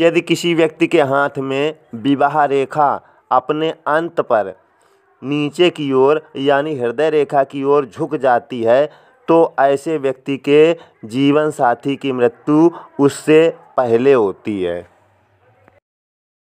यदि किसी व्यक्ति के हाथ में विवाह रेखा अपने अंत पर नीचे की ओर यानी हृदय रेखा की ओर झुक जाती है तो ऐसे व्यक्ति के जीवन साथी की मृत्यु उससे पहले होती है